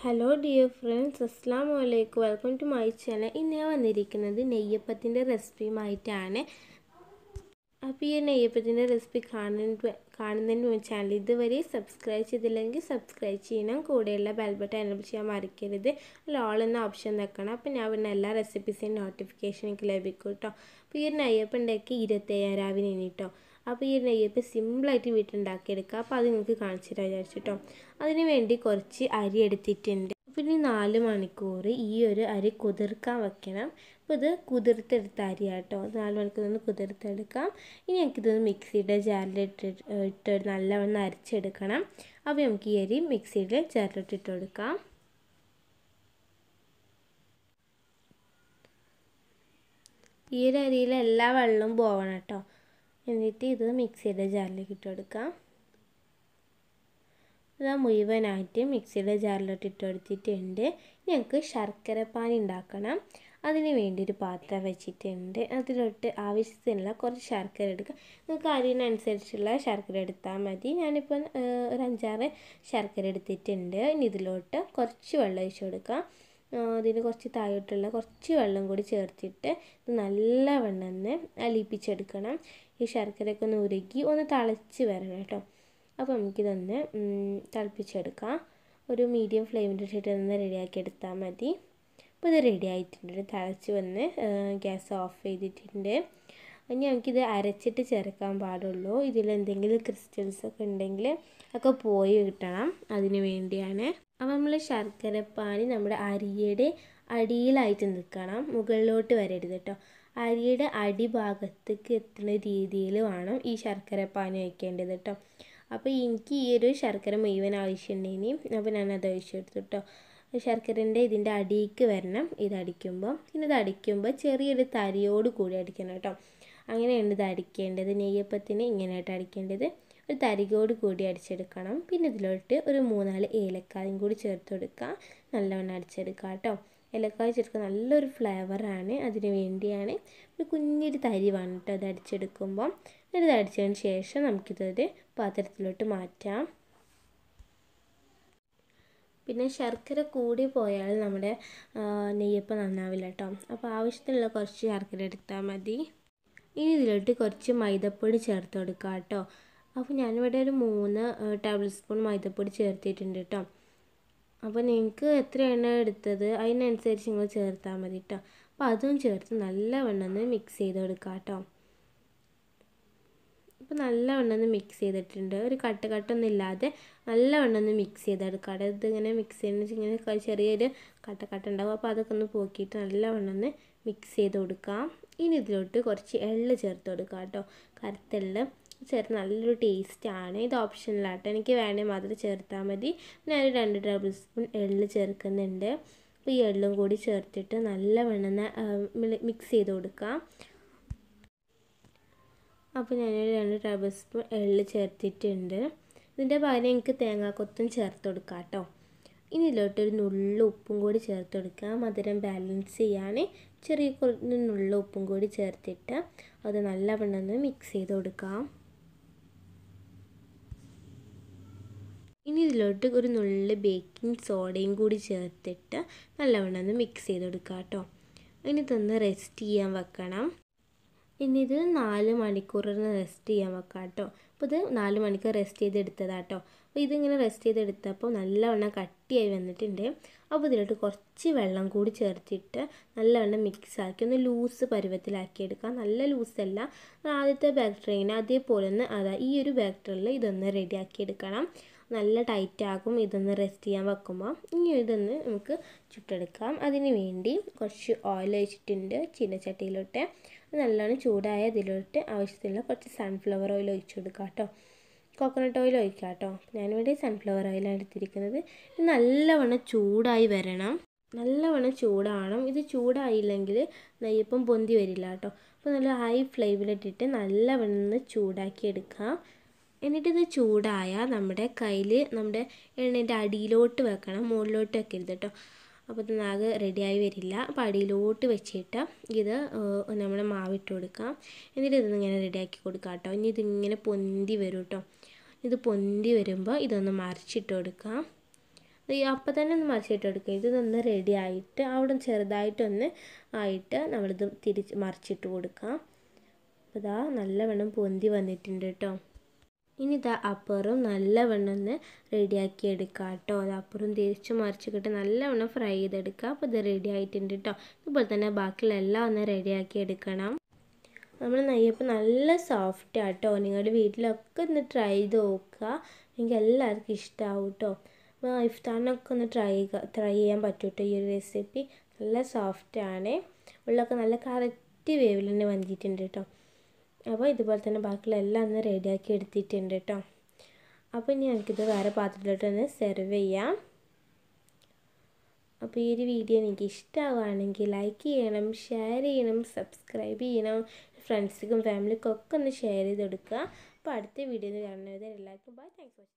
hello dear friends അസ്സാം വലൈക്കും welcome to my channel ഇന്ന് ഞാൻ വന്നിരിക്കുന്നത് നെയ്യപ്പത്തിൻ്റെ റെസിപ്പിയുമായിട്ടാണ് അപ്പോൾ ഈ നെയ്യപ്പത്തിൻ്റെ റെസിപ്പി കാണുന്ന കാണുന്നതിന് മുമ്പ് ചാനൽ ഇതുവരെ സബ്സ്ക്രൈബ് ചെയ്തില്ലെങ്കിൽ സബ്സ്ക്രൈബ് ചെയ്യണം കൂടെയുള്ള ബെൽബട്ടൺ എനബിൾ ചെയ്യാൻ മറക്കരുത് ലോൾ എന്ന ഓപ്ഷൻ വെക്കണം അപ്പോൾ ഞാൻ പിന്നെ എല്ലാ റെസിപ്പീസിൻ്റെ നോട്ടിഫിക്കേഷൻ എനിക്ക് ലഭിക്കും കേട്ടോ അപ്പോൾ ഈ ഒരു നെയ്യപ്പം ഉണ്ടാക്കി ഇരുപത്തയ്യായിരം ആവിന് കേട്ടോ അപ്പോൾ ഈ നെയ്യപ്പം സിമ്പിളായിട്ട് വീട്ടിലുണ്ടാക്കിയെടുക്കുക അപ്പോൾ അത് നിങ്ങൾക്ക് കാണിച്ചു തരാൻ വിചാരിച്ചിട്ടോ അതിന് വേണ്ടി കുറച്ച് അരി എടുത്തിട്ടുണ്ട് പിന്നെ നാല് മണിക്കൂർ ഈ ഒരു അരി കുതിർക്കാൻ വെക്കണം അപ്പോൾ ഇത് കുതിർത്തെടുത്ത അരിയാട്ടോ നാല് മണിക്കൂർ ഒന്ന് കുതിർത്തെടുക്കാം ഇനി നമുക്കിതൊന്ന് മിക്സിയുടെ ജാറിലിട്ട് ഇട്ട് നല്ലവണ്ണം അരച്ചെടുക്കണം അപ്പോൾ നമുക്ക് ഈ അരി മിക്സിയുടെ ജാറിലിട്ടിട്ട് കൊടുക്കാം ഈ ഒരു അരിയിൽ എല്ലാ വെള്ളവും പോകണം കേട്ടോ എന്നിട്ട് ഇത് മിക്സിയുടെ ജാറിലേക്ക് ഇട്ട് കൊടുക്കാം ഇത് മുഴുവനായിട്ട് മിക്സിയുടെ ജാറിലോട്ട് ഇട്ട് കൊടുത്തിട്ടുണ്ട് ഞങ്ങൾക്ക് ശർക്കര പാൻ ഉണ്ടാക്കണം അതിന് വേണ്ടി ഒരു പാത്രം വെച്ചിട്ടുണ്ട് അതിലോട്ട് ആവശ്യത്തിനുള്ള കുറച്ച് ശർക്കര എടുക്കുക നിങ്ങൾക്ക് അരിനനുസരിച്ചുള്ള ശർക്കര എടുത്താൽ മതി ഞാനിപ്പോൾ ഒരു അഞ്ചാറ് ശർക്കര എടുത്തിട്ടുണ്ട് ഇനി ഇതിലോട്ട് കുറച്ച് വെള്ളം ഒഴിച്ചു കൊടുക്കാം അതിന് കുറച്ച് താഴോട്ടുള്ള കുറച്ച് വെള്ളം കൂടി ചേർത്തിട്ട് ഇത് നല്ലവണ്ണം ഒന്ന് അലിയിപ്പിച്ചെടുക്കണം ഈ ശർക്കരയൊക്കെ ഒന്ന് ഉരുക്കി ഒന്ന് തിളച്ച് വരണം കേട്ടോ അപ്പോൾ നമുക്കിതൊന്ന് തിളപ്പിച്ചെടുക്കാം ഒരു മീഡിയം ഫ്ലെയിമിൻ്റെ ഷീറ്റ് ഒന്ന് റെഡിയാക്കി എടുത്താൽ മതി അപ്പോൾ ഇത് റെഡി ആയിട്ടുണ്ട് തിളച്ച് വന്ന് ഗ്യാസ് ഓഫ് ചെയ്തിട്ടുണ്ട് ഇനി നമുക്കിത് അരച്ചിട്ട് ചേർക്കാൻ പാടുള്ളൂ ഇതിലെന്തെങ്കിലും ക്രിസ്റ്റൽസ് ഒക്കെ ഉണ്ടെങ്കിൽ ഒക്കെ പോയി കിട്ടണം അതിന് വേണ്ടിയാണ് അപ്പോൾ നമ്മൾ ശർക്കരപ്പാനി നമ്മുടെ അരിയുടെ അടിയിലായിട്ട് നിൽക്കണം മുകളിലോട്ട് വരരുത് കേട്ടോ അരിയുടെ അടിഭാഗത്തേക്ക് എത്തുന്ന രീതിയിൽ വേണം ഈ ശർക്കര പാനി വയ്ക്കേണ്ടത് കേട്ടോ അപ്പോൾ എനിക്ക് ഈ ഒരു ശർക്കര മുഴുവൻ ആവശ്യമുണ്ടെങ്കിൽ അപ്പോൾ ഞാനത് ഒഴിച്ചെടുത്തു കേട്ടോ ശർക്കരൻ്റെ ഇതിൻ്റെ അടിയിലേക്ക് വരണം ഇത് അടിക്കുമ്പോൾ പിന്നെ ഇത് അടിക്കുമ്പോൾ ചെറിയൊരു തരിയോട് കൂടി അടിക്കണം കേട്ടോ അങ്ങനെയാണ് ഇത് അടിക്കേണ്ടത് നെയ്യപ്പത്തിന് ഇങ്ങനെയായിട്ട് അടിക്കേണ്ടത് ഒരു തരികോട് കൂടി അടിച്ചെടുക്കണം പിന്നെ ഇതിലോട്ട് ഒരു മൂന്നാല് ഏലക്കായും കൂടി ചേർത്ത് കൊടുക്കുക നല്ലവണ്ണം അടിച്ചെടുക്കാം കേട്ടോ ഏലക്കായ ചേർക്കുക നല്ലൊരു ഫ്ലേവറാണ് അതിന് വേണ്ടിയാണ് ഒരു കുഞ്ഞൊരു തരി വന്നിട്ട് അത് അടിച്ചെടുക്കുമ്പം ഇത് അടിച്ചതിന് ശേഷം നമുക്കിതൊരു പാത്രത്തിലോട്ട് മാറ്റാം പിന്നെ ശർക്കര കൂടി പോയാൽ നമ്മുടെ നെയ്യപ്പം നന്നാവില്ല കേട്ടോ അപ്പോൾ ആവശ്യത്തിനുള്ള കുറച്ച് ശർക്കര എടുത്താൽ മതി ഇനി ഇതിലോട്ട് കുറച്ച് മൈദപ്പൊടി ചേർത്ത് കൊടുക്കാം കേട്ടോ അപ്പോൾ ഞാനിവിടെ ഒരു മൂന്ന് ടേബിൾ സ്പൂൺ മൈദപ്പൊടി ചേർത്തിട്ടുണ്ട് കേട്ടോ അപ്പോൾ നിങ്ങൾക്ക് എത്ര എണ്ണ എടുത്തത് അതിനനുസരിച്ച് നിങ്ങൾ ചേർത്താൽ മതി കേട്ടോ അപ്പോൾ അതും ചേർത്ത് നല്ലവണ്ണം ഒന്ന് മിക്സ് ചെയ്ത് കൊടുക്കുക കേട്ടോ അപ്പോൾ നല്ലവണ്ണം ഒന്ന് മിക്സ് ചെയ്തിട്ടുണ്ട് ഒരു കട്ട് കട്ടൊന്നും ഇല്ലാതെ നല്ലവണ്ണം ഒന്ന് മിക്സ് ചെയ്തെടുക്കുക കേട്ടോ ഇങ്ങനെ മിക്സ് ചെയ്യുന്ന ഇങ്ങനെ ചെറിയൊരു കട്ട കട്ട ഉണ്ടാവും അപ്പോൾ അതൊക്കെ ഒന്ന് പോക്കിയിട്ട് നല്ലവണ്ണം ഒന്ന് മിക്സ് ചെയ്ത് കൊടുക്കാം ഇനി ഇതിലോട്ട് കുറച്ച് എള്ള് ചേർത്ത് കൊടുക്കാം കേട്ടോ കറുത്തെള്ള് ചേർത്ത് നല്ലൊരു ടേസ്റ്റാണ് ഇത് ഓപ്ഷനിലാട്ടോ എനിക്ക് വേണമെങ്കിൽ മാത്രം ചേർത്താൽ മതി ഞാനൊരു രണ്ട് ടേബിൾ സ്പൂൺ എള്ള് ചേർക്കുന്നുണ്ട് അപ്പോൾ ഈ എള്ളും കൂടി ചേർത്തിട്ട് നല്ല വെണ്ണ മിക്സ് ചെയ്ത് കൊടുക്കാം അപ്പോൾ ഞാനൊരു രണ്ട് ടേബിൾ സ്പൂൺ എള്ള് ചേർത്തിട്ടുണ്ട് ഇതിൻ്റെ പകരം എനിക്ക് തേങ്ങാക്കൊത്തും ചേർത്ത് കൊടുക്കാം കേട്ടോ ഇനി ഇതിലോട്ടൊരു നുള്ള ഉപ്പും കൂടി ചേർത്ത് കൊടുക്കുക മധുരം ബാലൻസ് ചെയ്യാൻ ചെറിയ കുറഞ്ഞ നുള്ള ഉപ്പും കൂടി ചേർത്തിട്ട് അത് നല്ലവണ്ണം മിക്സ് ചെയ്ത് കൊടുക്കാം ഇനി ഇതിലോട്ട് ഒരു നുള്ള് ബേക്കിംഗ് സോഡയും കൂടി ചേർത്തിട്ട് നല്ലവണ്ണം ഒന്ന് മിക്സ് ചെയ്ത് കൊടുക്കുക കേട്ടോ ഇനി റെസ്റ്റ് ചെയ്യാൻ വെക്കണം ഇനി ഇത് നാല് മണിക്കൂറിന് റെസ്റ്റ് ചെയ്യാൻ വെക്കാം കേട്ടോ അപ്പോൾ ഇത് നാല് മണിക്കൂർ റെസ്റ്റ് ചെയ്തെടുത്തതാണ് കേട്ടോ അപ്പോൾ ഇതിങ്ങനെ റെസ്റ്റ് ചെയ്തെടുത്തപ്പോൾ നല്ലവണ്ണം കട്ടിയായി വന്നിട്ടുണ്ട് അപ്പോൾ ഇതിലോട്ട് കുറച്ച് വെള്ളം കൂടി ചേർത്തിട്ട് നല്ലവണ്ണം മിക്സാക്കി ഒന്ന് ലൂസ് പരുവത്തിലാക്കി എടുക്കാം നല്ല ലൂസല്ല ആദ്യത്തെ ബാക്ടറിയെ അതേപോലെ ഒന്ന് അതാ ഈ ഒരു ബാക്ടറിയിൽ ഇതൊന്ന് റെഡിയാക്കി എടുക്കണം നല്ല ടൈറ്റാകും ഇതൊന്ന് റെസ്റ്റ് ചെയ്യാൻ വെക്കുമ്പോൾ ഇനി ഇതൊന്ന് നമുക്ക് ചുട്ടെടുക്കാം അതിന് വേണ്ടി കുറച്ച് ഓയിൽ ഒഴിച്ചിട്ടുണ്ട് ചീനച്ചട്ടിയിലോട്ട് നല്ലോണം ചൂടായ ഇതിലോട്ട് ആവശ്യത്തിനുള്ള കുറച്ച് സൺഫ്ലവർ ഓയിൽ ഒഴിച്ചു കൊടുക്കാം കേട്ടോ കോക്കനട്ട് ഓയിൽ ഒഴിക്കാം കേട്ടോ ഞാനിവിടെ സൺഫ്ലവർ ഓയിലാണ് എടുത്തിരിക്കുന്നത് നല്ലവണ്ണം ചൂടായി വരണം നല്ലവണ്ണം ചൂടാവണം ഇത് ചൂടായില്ലെങ്കിൽ നെയ്യപ്പം പൊന്തി വരില്ല കേട്ടോ അപ്പോൾ നല്ല ഹൈ ഫ്ലെയിമിലിട്ടിട്ട് നല്ലവണ്ണം ചൂടാക്കി എടുക്കാം എന്നിട്ടിത് ചൂടായാൽ നമ്മുടെ കയ്യിൽ നമ്മുടെ എണ്ണേൻ്റെ അടിയിലോട്ട് വെക്കണം മുകളിലോട്ട് വെക്കരുത് കേട്ടോ അപ്പോൾ ഇത് നാഗ് റെഡിയായി വരില്ല അപ്പോൾ അടിയിലോട്ട് വെച്ചിട്ട് ഇത് നമ്മൾ മാവിട്ട് കൊടുക്കാം എന്നിട്ട് ഇതിങ്ങനെ റെഡിയാക്കി കൊടുക്കാം കേട്ടോ ഇനി ഇതിങ്ങനെ പൊന്തി വരും കേട്ടോ ഇത് പൊന്തി വരുമ്പോൾ ഇതൊന്ന് മറിച്ചിട്ട് കൊടുക്കാം അപ്പം തന്നെ ഒന്ന് മറിച്ചിട്ട് കൊടുക്കുക ഇതൊന്ന് റെഡി ആയിട്ട് അവിടെ ചെറുതായിട്ടൊന്ന് ആയിട്ട് നമ്മളിത് തിരിച്ച് മറിച്ചിട്ട് കൊടുക്കാം അപ്പോൾ ഇതാ നല്ലവണ്ണം പൊന്തി വന്നിട്ടുണ്ട് കേട്ടോ ഇനി ഇതാ അപ്പറും നല്ലവണ്ണം ഒന്ന് റെഡിയാക്കി എടുക്കുക കേട്ടോ അത് അപ്പുറം തിരിച്ച് മറിച്ചിട്ട് നല്ലവണ്ണം ഫ്രൈ ചെയ്തെടുക്കുക അപ്പോൾ ഇത് റെഡി ആയിട്ടുണ്ട് കേട്ടോ ഇതുപോലെ തന്നെ ബാക്കിയുള്ള എല്ലാം ഒന്ന് റെഡിയാക്കി എടുക്കണം നമ്മൾ നെയ്യപ്പം നല്ല സോഫ്റ്റ് ആട്ടോ നിങ്ങളുടെ വീട്ടിലൊക്കെ ഒന്ന് ട്രൈ ചെയ്ത് നോക്കുക എനിക്ക് എല്ലാവർക്കും ഇഷ്ടമാവും കേട്ടോ അപ്പോൾ ഇഫ്താറിനൊക്കെ ഒന്ന് ട്രൈ ചെയ്യുക ട്രൈ ചെയ്യാൻ പറ്റും കേട്ടോ ഈ ഒരു റെസിപ്പി നല്ല സോഫ്റ്റ് ആണ് ഉള്ളൊക്കെ നല്ല കറക്റ്റ് വേവിൽ തന്നെ വന്നിട്ടുണ്ട് കേട്ടോ അപ്പോൾ ഇതുപോലെ തന്നെ ബാക്കിയുള്ള എല്ലാം ഒന്ന് റെഡിയാക്കി എടുത്തിട്ടുണ്ട് കേട്ടോ അപ്പോൾ ഇനി എനിക്കിത് വേറെ ഒന്ന് സെർവ് ചെയ്യാം അപ്പോൾ ഈ ഒരു വീഡിയോ എനിക്ക് ഇഷ്ടമാവുകയാണെങ്കിൽ ലൈക്ക് ചെയ്യണം ഷെയർ ചെയ്യണം സബ്സ്ക്രൈബ് ചെയ്യണം ഫ്രണ്ട്സിനും ഫാമിലിക്കും ഒക്കെ ഒന്ന് ഷെയർ ചെയ്ത് കൊടുക്കുക അപ്പോൾ അടുത്ത വീഡിയോയിൽ കാണുന്നവരെ എല്ലാവർക്കും ബൈ താങ്ക്സ് യു